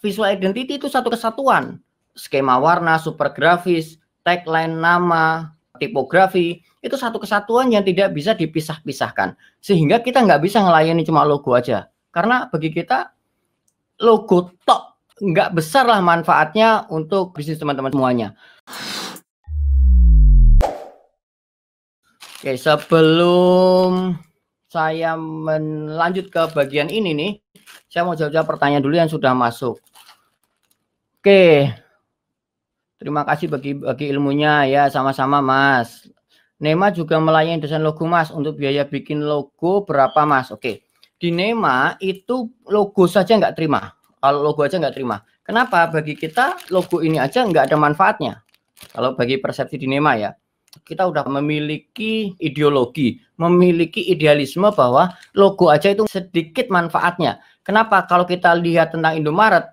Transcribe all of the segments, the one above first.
visual identity itu satu kesatuan. Skema warna, super grafis, tagline, nama, tipografi, itu satu kesatuan yang tidak bisa dipisah-pisahkan. Sehingga kita nggak bisa ngelayani cuma logo aja. Karena bagi kita, logo top nggak besar lah manfaatnya untuk bisnis teman-teman semuanya. Oke, sebelum saya melanjut ke bagian ini nih, saya mau jawab-jawab pertanyaan dulu yang sudah masuk. Oke. Terima kasih bagi bagi ilmunya ya sama-sama Mas. Nema juga melayani desain logo Mas untuk biaya bikin logo berapa Mas? Oke. Di Nema itu logo saja nggak terima. Kalau logo aja nggak terima. Kenapa? Bagi kita logo ini aja nggak ada manfaatnya. Kalau bagi persepsi di Nema ya. Kita udah memiliki ideologi, memiliki idealisme bahwa logo aja itu sedikit manfaatnya. Kenapa? Kalau kita lihat tentang Indomaret,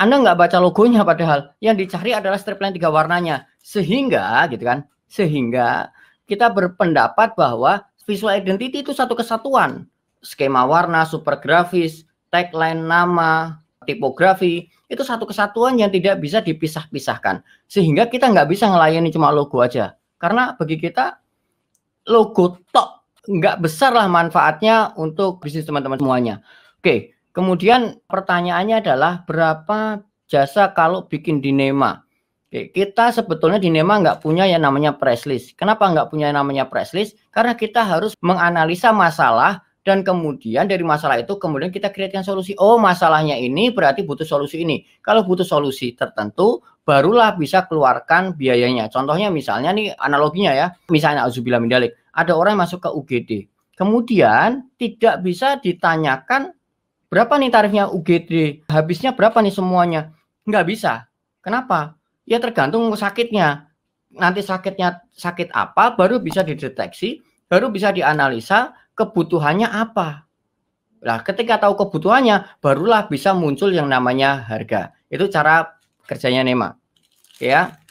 anda nggak baca logonya padahal. Yang dicari adalah strip line tiga warnanya. Sehingga, gitu kan, sehingga kita berpendapat bahwa visual identity itu satu kesatuan. Skema warna, super grafis, tagline, nama, tipografi, itu satu kesatuan yang tidak bisa dipisah-pisahkan. Sehingga kita nggak bisa ngelayani cuma logo aja. Karena bagi kita, logo top nggak besar lah manfaatnya untuk bisnis teman-teman semuanya. Oke, Kemudian pertanyaannya adalah berapa jasa kalau bikin dinema? Oke, kita sebetulnya dinema nggak punya yang namanya press list. Kenapa nggak punya yang namanya press list? Karena kita harus menganalisa masalah dan kemudian dari masalah itu kemudian kita kreatifkan solusi. Oh, masalahnya ini berarti butuh solusi ini. Kalau butuh solusi tertentu barulah bisa keluarkan biayanya. Contohnya misalnya nih analoginya ya. Misalnya Azubillah mindalik, ada orang yang masuk ke UGD. Kemudian tidak bisa ditanyakan Berapa nih tarifnya UGD? Habisnya berapa nih semuanya? Nggak bisa. Kenapa? Ya tergantung sakitnya. Nanti sakitnya sakit apa baru bisa dideteksi, baru bisa dianalisa kebutuhannya apa. lah ketika tahu kebutuhannya, barulah bisa muncul yang namanya harga. Itu cara kerjanya NEMA. Ya.